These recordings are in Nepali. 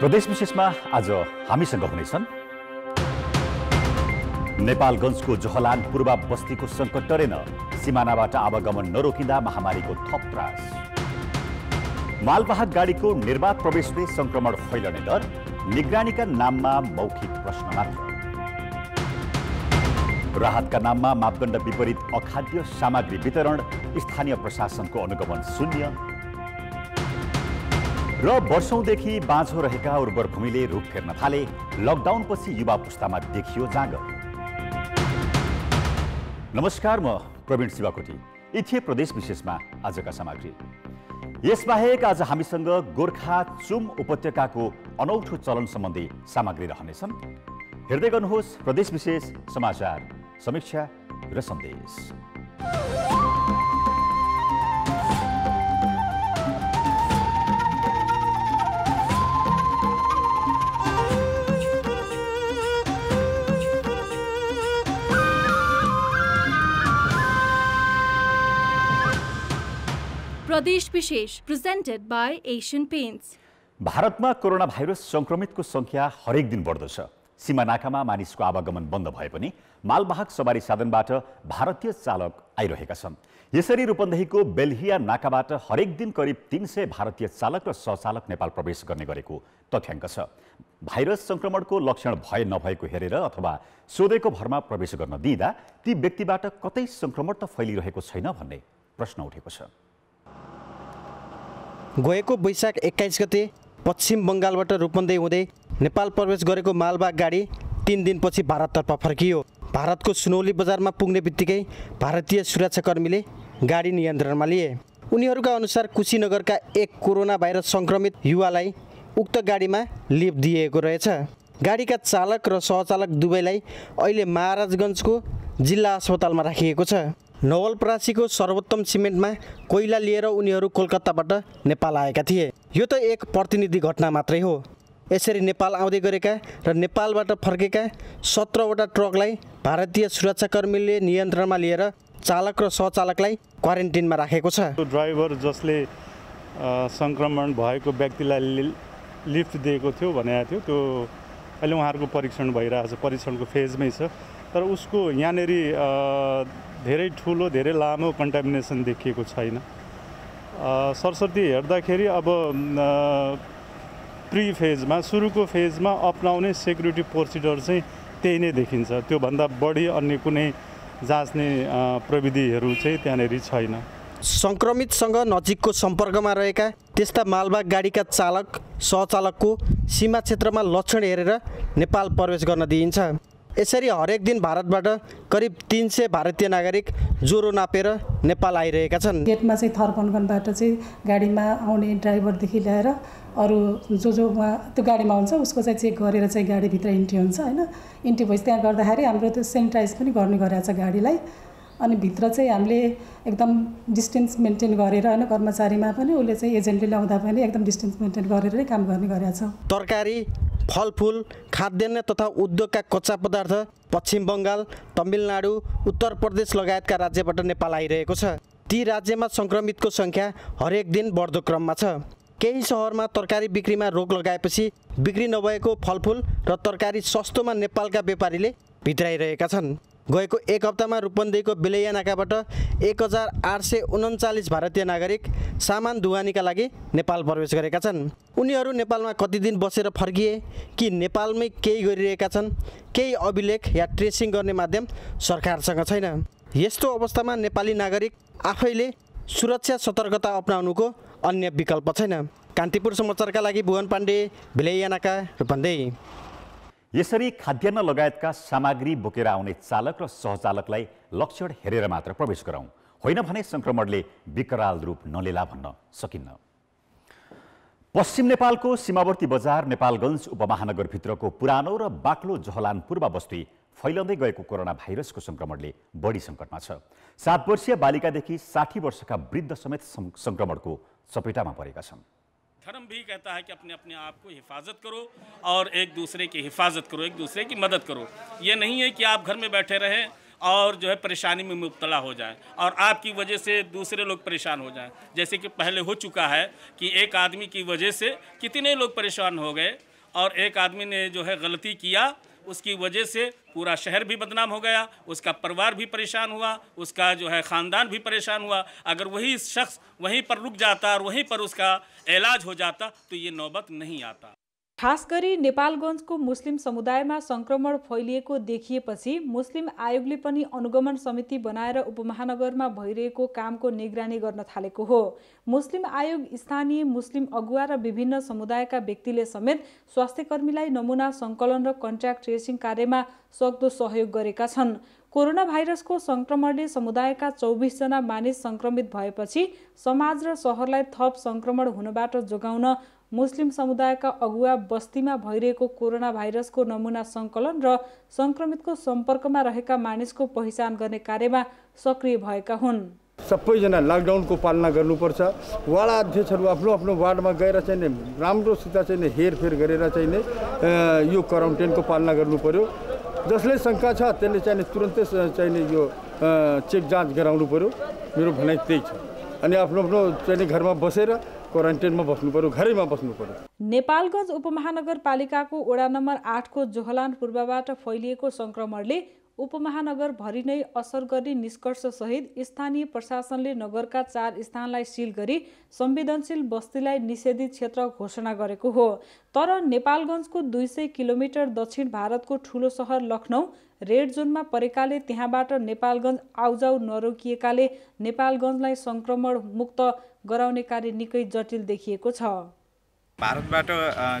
प्रदेश विशेषमा आज हामीसँग हुनेछन् नेपालगञ्जको जोहलान पूर्वा बस्तीको सङ्कट टरेन सिमानाबाट आवागमन नरोकिँदा महामारीको थप त्रास मालवाहक गाडीको निर्वाध प्रवेशले सङ्क्रमण फैलने डर निगरानीका नाममा मौखिक प्रश्न मात्र राहतका नाममा मापदण्ड विपरीत अखाद्य सामग्री वितरण स्थानीय प्रशासनको अनुगमन शून्य र वर्षौँदेखि बाँझो रहेका उर्वर भूमिले रूप फेर्न थाले लकडाउनपछि युवा पुस्तामा देखियो जाँगर नमस्कार म प्रवीण शिवाकोटी थिए प्रदेश विशेषमा आजका सामग्री यसबाहेक आज हामीसँग गोर्खा चुम उपत्यकाको अनौठो चलन सम्बन्धी सामग्री रहनेछन् हेर्दै गर्नुहोस् प्रदेश विशेष समाचार समीक्षा र सन्देश प्रदेश विशेष प्रेजेन्टेड बाई एसियन पेन्ट्स भारतमा कोरोना भाइरस सङ्क्रमितको सङ्ख्या हरेक दिन बढ्दो बढ्दछ सीमानाकामा मानिसको आवागमन बन्द भए पनि मालवाहक सवारी साधनबाट भारतीय चालक आइरहेका छन् यसरी रूपन्देहीको बेलहिया नाकाबाट हरेक दिन करिब तिन सय भारतीय चालक र सचालक नेपाल प्रवेश गर्ने गरेको तथ्याङ्क छ भाइरस सङ्क्रमणको लक्षण भए नभएको हेरेर अथवा सोधेको भरमा प्रवेश गर्न दिँदा ती व्यक्तिबाट कतै सङ्क्रमण त फैलिरहेको छैन भन्ने प्रश्न उठेको छ गएको वैशाख एक्काइस गते पश्चिम बङ्गालबाट रूपन्दै हुँदै नेपाल प्रवेश गरेको मालबाग गाडी तिन दिनपछि भारततर्फ फर्कियो भारतको सुनौली बजारमा पुग्ने बित्तिकै भारतीय सुरक्षाकर्मीले गाडी नियन्त्रणमा लिए उनीहरूका अनुसार कुशीनगरका एक कोरोना भाइरस सङ्क्रमित युवालाई उक्त गाडीमा लिप दिएको रहेछ गाडीका चालक र सहचालक दुवैलाई अहिले महाराजगञ्जको जिल्ला अस्पतालमा राखिएको छ नवलपरासीको सर्वोत्तम सिमेन्टमा कोइला लिएर उनीहरू कोलकाताबाट नेपाल आएका थिए यो त एक प्रतिनिधि घटना मात्रै हो यसरी नेपाल आउँदै गरेका र नेपालबाट फर्केका सत्रवटा ट्रकलाई भारतीय सुरक्षाकर्मीले नियन्त्रणमा लिएर चालक र सहचालकलाई क्वारेन्टिनमा राखेको छ ड्राइभर जसले सङ्क्रमण भएको व्यक्तिलाई लिफ्ट दिएको थियो भनेको थियो त्यो अहिले उहाँहरूको परीक्षण भइरहेछ परीक्षणको फेजमै छ तर उसको यहाँनिर धेरै ठुलो धेरै लामो कन्टामिनेसन देखिएको छैन सरस्वती हेर्दाखेरि अब प्रि फेजमा सुरुको फेजमा अप्नाउने सेक्युरिटी प्रोसिडर चाहिँ त्यही नै देखिन्छ त्योभन्दा बढी अन्य कुनै जाँच्ने प्रविधिहरू चाहिँ त्यहाँनिर छैन सङ्क्रमितसँग नजिकको सम्पर्कमा रहेका त्यस्ता मालबाग गाडीका चालक सहचालकको सीमा क्षेत्रमा लक्षण हेरेर नेपाल प्रवेश गर्न दिइन्छ यसरी हरेक दिन भारतबाट करिब तिन सय भारतीय नागरिक ज्वरो नापेर नेपाल आइरहेका छन् गेटमा चाहिँ थर्पनगनबाट चाहिँ गाडीमा आउने ड्राइभरदेखि ल्याएर अरू जो जो उहाँ त्यो गाडीमा हुन्छ उसको चाहिँ चेक गरेर चाहिँ गाडीभित्र इन्ट्री हुन्छ होइन इन्ट्री भएपछि त्यहाँ गर्दाखेरि हाम्रो त्यो सेनिटाइज पनि गर्ने गरिरहेको छ गाडीलाई अनि भित्र चाहिँ हामीले एकदम डिस्टेन्स मेन्टेन गरेर होइन कर्मचारीमा पनि उसले चाहिँ एजेन्टले ल्याउँदा पनि एकदम डिस्टेन्स मेन्टेन गरेरै काम गर्ने गरेका छौँ तरकारी फलफुल खाद्यान्न तथा उद्योगका कच्चा पदार्थ पश्चिम बङ्गाल तमिलनाडु उत्तर प्रदेश लगायतका राज्यबाट नेपाल आइरहेको छ ती राज्यमा सङ्क्रमितको सङ्ख्या हरेक दिन बढ्दो क्रममा छ केही सहरमा तरकारी बिक्रीमा रोक लगाएपछि बिक्री नभएको फलफुल र तरकारी सस्तोमा नेपालका व्यापारीले भित्राइरहेका छन् गएको एक हप्तामा रूपन्देहीको बेलैया नाकाबाट एक हजार आठ सय उन्चालिस भारतीय नागरिक सामान दुवानीका लागि नेपाल प्रवेश गरेका छन् उनीहरू नेपालमा कति दिन बसेर फर्किए कि नेपालमै केही गरिरहेका छन् केही अभिलेख या ट्रेसिङ गर्ने माध्यम सरकारसँग छैन यस्तो अवस्थामा नेपाली नागरिक आफैले सुरक्षा सतर्कता अप्नाउनुको अन्य विकल्प छैन कान्तिपुर समाचारका लागि भुवन पाण्डे भिलैयानाका रूपन्देही यसरी खाद्यान्न लगायतका सामग्री बोकेर आउने चालक र सहचालकलाई लक्षण हेरेर मात्र प्रवेश गराउँ होइन भने सङ्क्रमणले विकराल रूप नलेला भन्न सकिन्न पश्चिम नेपालको सीमावर्ती बजार नेपालगञ्ज उपमहानगरभित्रको पुरानो र बाक्लो जहलान पूर्व बस्ती फैलाउँदै गएको कोरोना भाइरसको सङ्क्रमणले बढी सङ्कटमा छ सात वर्षीय बालिकादेखि साठी वर्षका वृद्ध समेत सङ्क्रमणको चपेटामा परेका छन् धर्म भी कहता है कि अपने अपने आप को हिफाजत करो और एक दूसरे की हिफाजत करो एक दूसरे की मदद करो ये नहीं है कि आप घर में बैठे रहें और जो है परेशानी में मुबतला हो जाए और आपकी वजह से दूसरे लोग परेशान हो जाएं जैसे कि पहले हो चुका है कि एक आदमी की वजह से कितने लोग परेशान हो गए और एक आदमी ने जो है गलती किया उसकी वजह से पूरा शहर भी बदनाम हो गया उसका परिवार भी परेशान हुआ उसका जो है ख़ानदान भी परेशान हुआ अगर वही शख्स वहीं पर रुक जाता और वहीं पर उसका इलाज हो जाता तो ये नौबत नहीं आता खास गरी नेपालगञ्जको मुस्लिम समुदायमा सङ्क्रमण फैलिएको देखिएपछि मुस्लिम आयोगले पनि अनुगमन समिति बनाएर उपमहानगरमा भइरहेको कामको निगरानी गर्न थालेको हो मुस्लिम आयोग स्थानीय मुस्लिम अगुवा र विभिन्न समुदायका व्यक्तिले समेत स्वास्थ्यकर्मीलाई नमुना सङ्कलन र कन्ट्याक्ट ट्रेसिङ कार्यमा सक्दो सहयोग गरेका छन् कोरोना भाइरसको सङ्क्रमणले समुदायका चौबिसजना मानिस सङ्क्रमित भएपछि समाज र सहरलाई थप सङ्क्रमण हुनबाट जोगाउन मुस्लिम समुदायका अगुवा बस्तीमा भइरहेको कोरोना भाइरसको नमुना सङ्कलन र सङ्क्रमितको सम्पर्कमा रहेका मानिसको पहिचान गर्ने कार्यमा सक्रिय भएका हुन् सबैजना लकडाउनको पालना गर्नुपर्छ वार्ड अध्यक्षहरू आफ्नो आफ्नो वार्डमा गएर चाहिँ राम्रोसित चाहिँ हेरफेर गरेर चाहिँ यो क्वारेन्टाइनको पालना गर्नु पर्यो जसले शङ्का छ त्यसले चाहिँ तुरन्तै चाहिने यो चेक जाँच गराउनु पऱ्यो मेरो भनाइ त्यही छ अनि आफ्नो आफ्नो चाहिँ घरमा बसेर क्वारेन्टाइनमा बस्नु पर्यो घरैमा बस्नु पर्यो नेपालगञ्ज उपमहानगरपालिकाको वडा नम्बर आठको जोहलान पूर्वबाट फैलिएको सङ्क्रमणले उपमहानगरभरि नै असर गर्ने निष्कर्षसहित स्थानीय प्रशासनले नगरका चार स्थानलाई सिल गरी संवेदनशील बस्तीलाई निषेधित क्षेत्र घोषणा गरेको हो तर नेपालगञ्जको दुई सय किलोमिटर दक्षिण भारतको ठुलो सहर लखनऊ रेड जोनमा परेकाले त्यहाँबाट नेपालगञ्ज आउजाउ नरोकिएकाले नेपालगञ्जलाई सङ्क्रमण मुक्त गराउने कार्य निकै जटिल देखिएको छ भारतबाट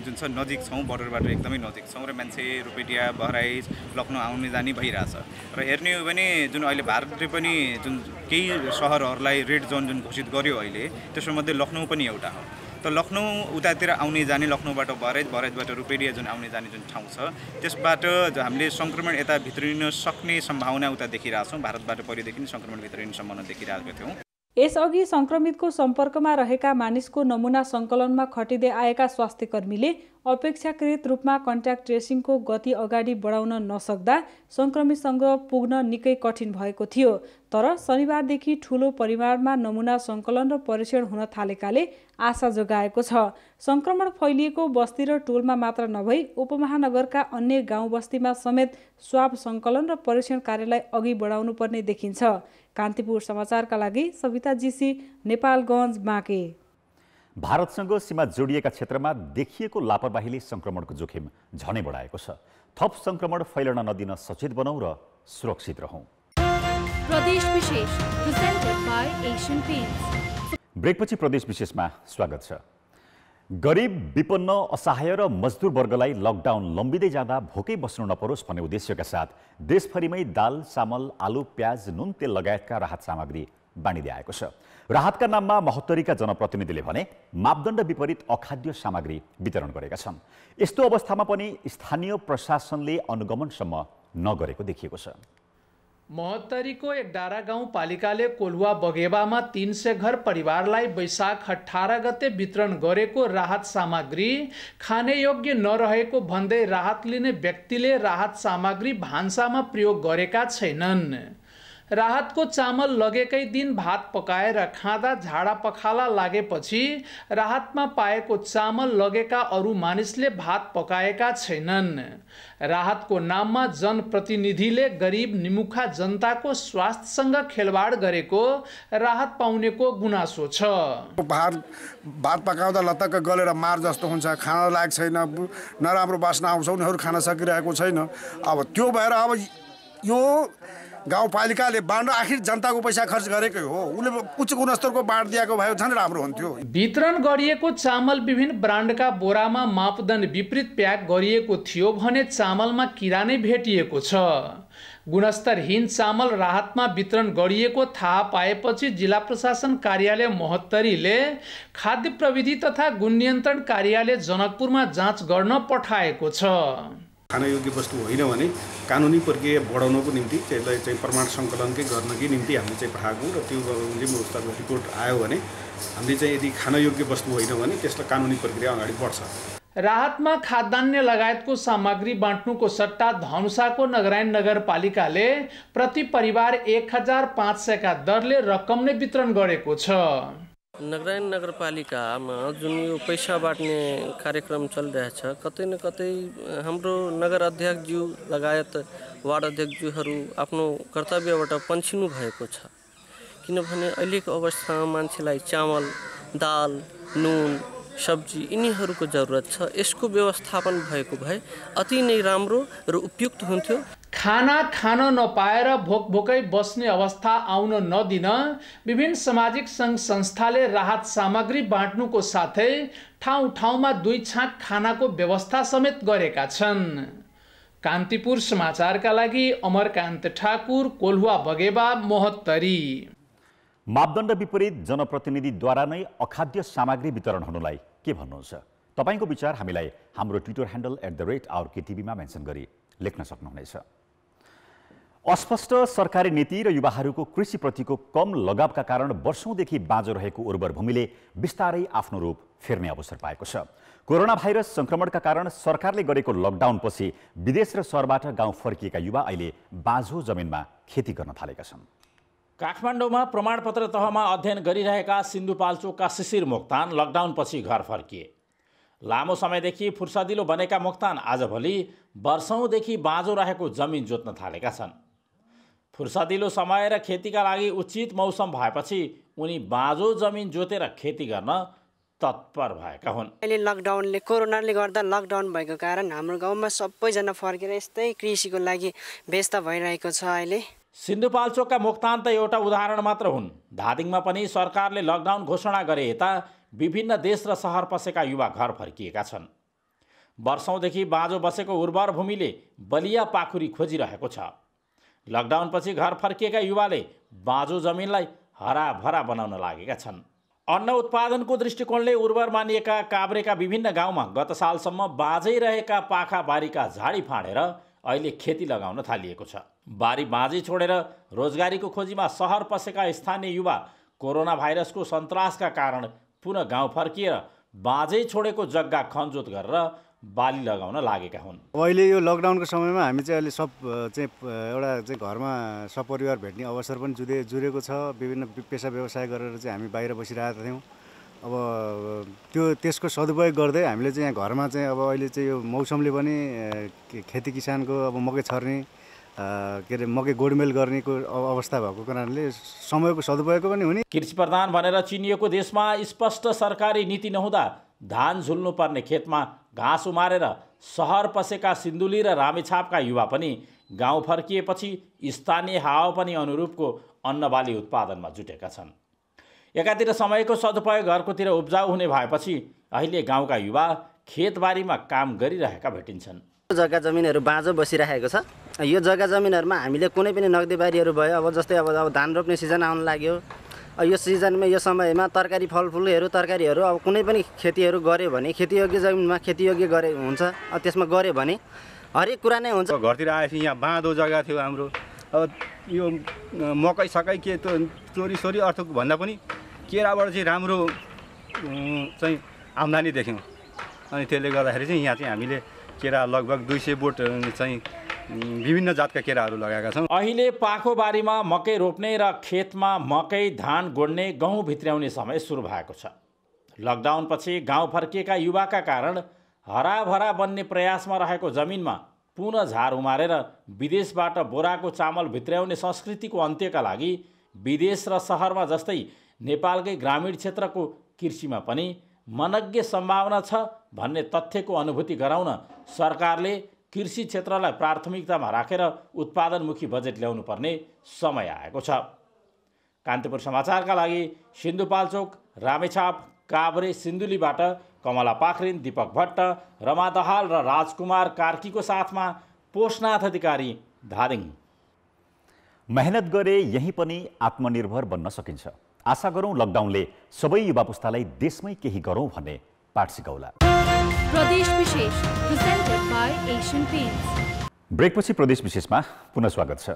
जुन छ नजिक छौँ बर्डरबाट एकदमै नजिक छौँ र मान्छे रुपेटिया बहराइज लखनऊ आउने जाने भइरहेछ र हेर्ने हो भने जुन अहिले भारतले पनि जुन केही सहरहरूलाई रेड जोन जुन घोषित गर्यो अहिले त्यसोमध्ये लखनऊ पनि एउटा हो त लखनऊ उतातिर आउने जाने लखनऊबाट भरेज भरेजबाट रुपेडिया जुन आउने जाने जुन ठाउँ छ त्यसबाट हामीले सङ्क्रमण यता भित्रिन सक्ने सम्भावना उता देखिरहेछौँ भारतबाट पहिलेदेखि सङ्क्रमण भित्रिन सम्भावना देखिरहेको थियौँ यसअघि संक्रमितको सम्पर्कमा रहेका मानिसको नमुना सङ्कलनमा खटिँदै आएका स्वास्थ्यकर्मीले अपेक्षाकृत रूपमा कन्ट्याक्ट ट्रेसिङको गति अगाडि बढाउन नसक्दा सङ्क्रमितसँग पुग्न निकै कठिन भएको थियो तर शनिबारदेखि ठुलो परिमाणमा नमुना सङ्कलन र परीक्षण हुन थालेकाले आशा जोगाएको छ सङ्क्रमण फैलिएको बस्ती र टोलमा मात्र नभई उपमहानगरका अन्य गाउँ बस्तीमा समेत स्वाब सङ्कलन र परीक्षण कार्यलाई अघि बढाउनुपर्ने देखिन्छ कान्तिपुर समाचारका लागि सविता जीसी नेपालगञ्ज बाँके भारतसँग सीमा जोडिएका क्षेत्रमा देखिएको लापरवाहीले संक्रमणको जोखिम झनै बढाएको छ थप संक्रमण फैलन नदिन सचेत बनाऊ र सुरक्षित रहौँ ब्रेकपछि प्रदेश विशेषमा स्वागत छ गरिब विपन्न असहाय र मजदुर वर्गलाई लकडाउन लम्बिँदै जाँदा भोकै बस्नु नपरोस् भन्ने उद्देश्यका साथ देशभरिमै दाल चामल आलु प्याज नुन तेल लगायतका राहत सामग्री बाँडिँदै आएको छ राहतका नाममा महोत्तरीका जनप्रतिनिधिले भने मापदण्ड विपरीत अखाद्य सामग्री वितरण गरेका छन् यस्तो अवस्थामा पनि स्थानीय प्रशासनले अनुगमनसम्म नगरेको देखिएको छ महोत्तरीको एक डाँडा गाउँपालिकाले कोलुवा बगेवामा तिन सय घर परिवारलाई वैशाख अठार गते वितरण गरेको राहत सामग्री खाने खानेयोग्य नरहेको भन्दै राहत लिने व्यक्तिले राहत सामग्री भान्सामा प्रयोग गरेका छैनन् राहतको चामल लगेकै दिन भात पकाएर खाँदा झाडा पखाला लागेपछि राहतमा पाएको चामल लगेका अरू मानिसले भात पकाएका छैनन् राहतको नाममा जनप्रतिनिधिले गरिब निमुखा जनताको स्वास्थ्यसँग खेलवाड गरेको राहत पाउनेको गुनासो छ भात भात पकाउँदा लतक्क गलेर मार जस्तो हुन्छ खान लायक छैन नराम्रो बास्ना आउँछ उनीहरू खान सकिरहेको छैन अब त्यो भएर अब यो गाउँपालिकाले बाँड आखिर जनताको पैसा खर्च गरेकै हो उसले उच्च गुणस्तरको बाँड दिएको भए झन् राम्रो हुन्थ्यो वितरण गरिएको चामल विभिन्न ब्रान्डका बोरामा मापदण्ड विपरीत प्याक गरिएको थियो भने चामलमा किरा नै भेटिएको छ गुणस्तरहीन चामल राहतमा वितरण गरिएको थाहा पाएपछि जिल्ला प्रशासन कार्यालय महोत्तरीले खाद्य प्रविधि तथा गुण नियन्त्रण कार्यालय जनकपुरमा जाँच गर्न पठाएको छ खानयोग्य वस्तु होइन भने कानुनी प्रक्रिया बढाउनको निम्ति त्यसलाई चाहिँ प्रमाण सङ्कलनकै गर्नकै निम्ति हामीले चाहिँ पठाएको र त्यो उसको रिपोर्ट आयो भने हामीले चाहिँ यदि खानयोग्य वस्तु होइन भने त्यसलाई कानुनी प्रक्रिया अगाडि बढ्छ राहतमा खाद्यान्न लगायतको सामग्री बाँट्नुको सट्टा धनुषाको नगरायण नगरपालिकाले प्रति परिवार एक हजार पाँच सयका दरले रकम नै वितरण गरेको छ नगरायण नगरपालिकामा जुन यो पैसा बाँड्ने कार्यक्रम चलिरहेछ कतै न कतै हाम्रो नगर अध्यक्षज्यू लगायत वार्ड अध्यक्षज्यूहरू आफ्नो कर्तव्यबाट पन्छिनु भएको छ किनभने अहिलेको अवस्थामा मान्छेलाई चामल दाल नुन सब्जी यिनीहरूको जरुरत छ यसको व्यवस्थापन भएको भए अति नै राम्रो र उपयुक्त हुन्थ्यो खाना खान नपाएर भोक भोकै बस्ने अवस्था आउन नदिन विभिन्न सामाजिक सङ्घ संस्थाले राहत सामग्री बाँट्नुको साथै ठाउँ ठाउँमा दुई छाक खानाको व्यवस्था समेत गरेका छन् कान्तिपुर समाचारका लागि अमरकान्त ठाकुर कोलुवा बगेबा महोत्तरी मापदण्ड विपरीत जनप्रतिनिधिद्वारा नै अखाद्य सामग्री वितरण हुनुलाई के भन्नुहुन्छ तपाईँको विचार हामीलाई हाम्रो Twitter handle at the rate our केटिभीमा मेन्सन गरी लेख्न सक्नुहुनेछ अस्पष्ट सरकारी नीति र युवाहरूको कृषिप्रतिको कम लगावका कारण वर्षौँदेखि बाँझो रहेको उर्वर भूमिले बिस्तारै आफ्नो रूप फेर्ने अवसर पाएको छ कोरोना भाइरस सङ्क्रमणका कारण सरकारले गरेको लकडाउनपछि विदेश र सहरबाट गाउँ फर्किएका युवा अहिले बाँझो जमिनमा खेती गर्न थालेका छन् काठमाडौँमा प्रमाणपत्र तहमा अध्ययन गरिरहेका सिन्धुपाल्चोकका शिशिर मोक्तान लकडाउनपछि घर फर्किए लामो समयदेखि फुर्सदिलो बनेका मोक्तान आजभोलि वर्षौँदेखि बाँझो रहेको जमिन जोत्न थालेका छन् फुर्सदिलो समय र खेतीका लागि उचित मौसम भएपछि उनी बाँझो जमिन जोतेर खेती गर्न तत्पर भएका हुन् अहिले लकडाउनले कोरोनाले गर्दा लकडाउन भएको कारण हाम्रो गाउँमा सबैजना फर्केर यस्तै कृषिको लागि व्यस्त भइरहेको छ अहिले सिन्धुपाल्चोकका त एउटा उदाहरण मात्र हुन् धादिङमा पनि सरकारले लकडाउन घोषणा गरे यता विभिन्न देश र सहर पसेका युवा घर फर्किएका छन् वर्षौँदेखि बाँझो बसेको उर्वर भूमिले बलिया पाखुरी खोजिरहेको छ लकडाउनपछि घर फर्किएका युवाले बाँझो जमिनलाई हराभरा बनाउन लागेका छन् अन्न उत्पादनको दृष्टिकोणले उर्वर मानिएका काभ्रेका विभिन्न गाउँमा गत सालसम्म बाँझै रहेका पाखाबारीका झाडी फाँडेर अहिले खेती लगाउन थालिएको छ बारी बाँझै छोडेर रोजगारीको खोजीमा सहर पसेका स्थानीय युवा कोरोना भाइरसको सन्तासका कारण पुनः गाउँ फर्किएर बाँझै छोडेको जग्गा खनजोत गरेर बाली लगाउन लागेका हुन् अहिले यो लकडाउनको समयमा हामी चाहिँ अहिले सब चाहिँ एउटा चाहिँ घरमा सपरिवार भेट्ने अवसर पनि जुदे जुरेको छ विभिन्न पेसा व्यवसाय गरेर चाहिँ हामी बाहिर बसिरहेका थियौँ अब त्यो त्यसको सदुपयोग गर्दै हामीले चाहिँ यहाँ घरमा चाहिँ अब अहिले चाहिँ यो मौसमले पनि खेती किसानको अब मकै छर्ने के अरे मकै गोडमेल गर्नेको अवस्था भएको कारणले समयको सदुपयोग पनि हुने कृषि प्रधान भनेर चिनिएको देशमा स्पष्ट सरकारी नीति नहुँदा धान झुल्नुपर्ने खेतमा घाँस उमारेर सहर पसेका सिन्धुली र रामेछापका युवा पनि गाउँ फर्किएपछि स्थानीय हावापानी अनुरूपको अन्नबाली उत्पादनमा जुटेका छन् एकातिर समयको सदुपयोग घरकोतिर उब्जाउ हुने भएपछि अहिले गाउँका युवा खेतबारीमा काम गरिरहेका भेटिन्छन् जग्गा जमिनहरू बाँझो बसिरहेको छ यो जग्गा जमिनहरूमा हामीले कुनै पनि नगदीबारीहरू भयो अब जस्तै अब अब धान रोप्ने सिजन आउन लाग्यो यो सिजनमा यो समयमा तरकारी फलफुलहरू तरकारीहरू अब कुनै पनि खेतीहरू गऱ्यो भने खेतीयोग्य जमिनमा खेतीयोग्य गरे हुन्छ त्यसमा गऱ्यो भने हरेक कुरा नै हुन्छ घरतिर आएपछि यहाँ बाँधो जग्गा थियो हाम्रो अब यो मकै सकै के चोरी सोरी अर्थ भन्दा पनि केराबाट चाहिँ राम्रो चाहिँ आम्दानी देख्यौँ अनि त्यसले गर्दाखेरि चाहिँ यहाँ चाहिँ हामीले केरा लगभग दुई सय बोट चाहिँ विभिन्न जातका केराहरू लगाएका छौँ अहिले पाखोबारीमा मकै रोप्ने र खेतमा मकै धान गोड्ने गहुँ भित्र्याउने समय सुरु भएको छ लकडाउनपछि गाउँ फर्किएका युवाका कारण हराभरा बन्ने प्रयासमा रहेको जमिनमा पुनः झार उमारेर विदेशबाट बोराको चामल भित्र्याउने संस्कृतिको अन्त्यका लागि विदेश र सहरमा जस्तै नेपालकै ग्रामीण क्षेत्रको कृषिमा पनि मनज्ञ सम्भावना छ भन्ने तथ्यको अनुभूति गराउन सरकारले कृषि क्षेत्रलाई प्राथमिकतामा राखेर उत्पादनमुखी बजेट ल्याउनुपर्ने समय आएको छ कान्तिपुर समाचारका लागि सिन्धुपाल्चोक रामेछाप काभ्रे सिन्धुलीबाट कमला पाखरिन दीपक भट्ट रमा दहाल र राजकुमार कार्कीको साथमा पोषनाथ अधिकारी धादिङ मेहनत गरे यहीँ पनि आत्मनिर्भर बन्न सकिन्छ आशा गरौँ लकडाउनले सबै युवा पुस्तालाई देशमै केही गरौँ भन्ने पाठ सिकाउला प्रदेश विशेष प्रेजेन्टेड पेन्ट्स ब्रेकपछि प्रदेश विशेषमा पुनः स्वागत छ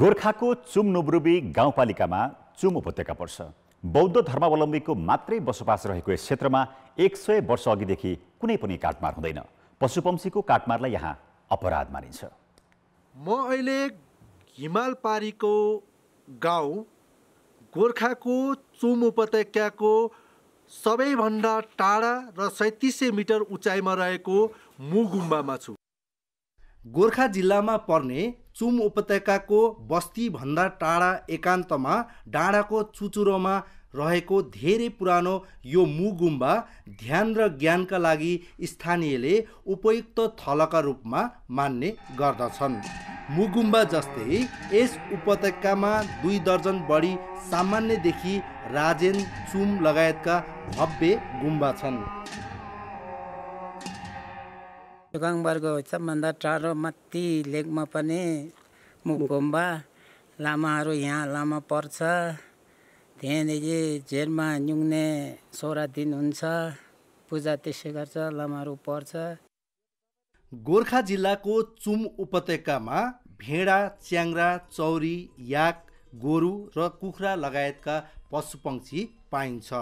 गोर्खाको चुम नुब्रुबी गाउँपालिकामा चुम उपत्यका पर्छ बौद्ध धर्मावलम्बीको मात्रै बसोबास रहेको यस क्षेत्रमा एक सय वर्ष अघिदेखि कुनै पनि काटमार हुँदैन पशुपंशीको काटमारलाई यहाँ अपराध मानिन्छ म अहिले हिमाल पारीको गाउँ गोर्खाको चुम उपत्यकाको सबैभन्दा टाढा र सैतिस सय मिटर उचाइमा रहेको मुगुम्बामा छु गोर्खा जिल्लामा पर्ने चुम उपत्यकाको बस्तीभन्दा टाढा एकान्तमा डाँडाको चुचुरोमा रहेको धेरै पुरानो यो गुम्बा ध्यान र ज्ञानका लागि स्थानीयले उपयुक्त थलका रूपमा मान्ने गर्दछन् मुगुम्बा जस्तै यस उपत्यकामा दुई दर्जन बढी सामान्यदेखि राजेन चुम लगायतका भव्य गुम्बा छन् गाङबारको सबभन्दा टाढो माथि लेकमा पनि गुम्बा लामाहरू यहाँ लामा पर्छ त्यहाँदेखि झेलमा न्युङ्ने सोह्र दिन हुन्छ पूजा त्यसै गर्छ लामाहरू पर्छ गोर्खा जिल्लाको चुम उपत्यकामा भेडा च्याङ्रा चौरी याक गोरु र कुखुरा लगायतका पशुपक्षी पाइन्छ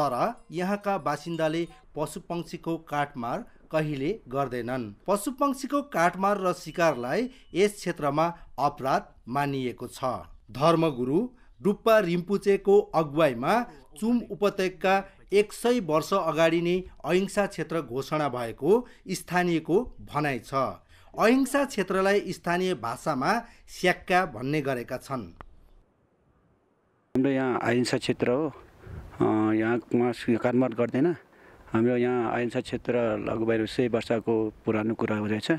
तर यहाँका बासिन्दाले पशुपक्षीको काटमार कहिले गर्दैनन् पशुपक्षीको काटमार र शिकारलाई यस क्षेत्रमा अपराध मानिएको छ धर्मगुरु डुप्पा रिम्पुचेको अगुवाईमा चुम उपत्यका एक सय वर्ष अगाडि नै अहिंसा क्षेत्र घोषणा भएको स्थानीयको भनाइ छ अहिंसा क्षेत्रलाई स्थानीय भाषामा स्याक्का भन्ने गरेका छन् हाम्रो यहाँ अहिंसा क्षेत्र हो यहाँमा काटमाट गर्दैन हाम्रो यहाँ अहिंसा क्षेत्र लगभग सय वर्षको पुरानो कुरा रहेछ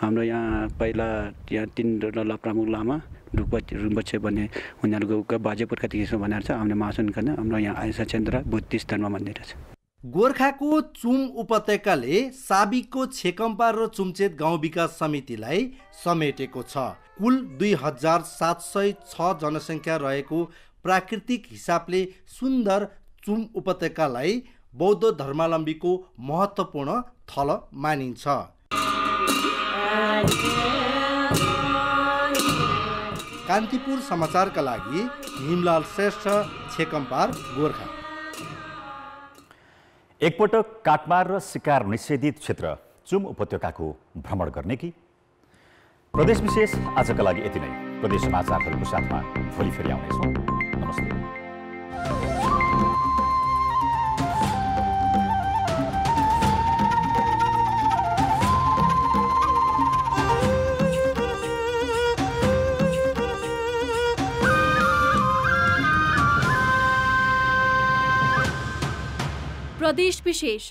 हाम्रो यहाँ पहिला यहाँ तिनवटा प्रमुख लामा ढुक्प रुम्बछे भन्ने उनीहरूको बाजेपुर्खा त्यसमा भनेर छ हामीले हाम्रो खान हाम्रो यहाँ अहिंसा क्षेत्र बुद्धिस्ट धर्म मन्दिर छ गोर्खाको चुम उपत्यकाले साबिकको छेकम्पा र चुम्चेत गाउँ विकास समितिलाई समेटेको छ कुल दुई हजार सात सय छ जनसङ्ख्या रहेको प्राकृतिक हिसाबले सुन्दर चुम उपत्यकालाई बौद्ध धर्मावलम्बीको महत्त्वपूर्ण थल मानिन्छ कान्तिपुर समाचारका लागि हिमलाल श्रेष्ठ छेकम्पार गोर्खा एकपटक काटमार र सिकार निषेधित क्षेत्र चुम उपत्यकाको भ्रमण गर्ने कि प्रदेश विशेष आजका लागि यति नै प्रदेश समाचारहरूको साथमा भोलि फेरि आउनेछौँ नमस्ते प्रदेश विशेष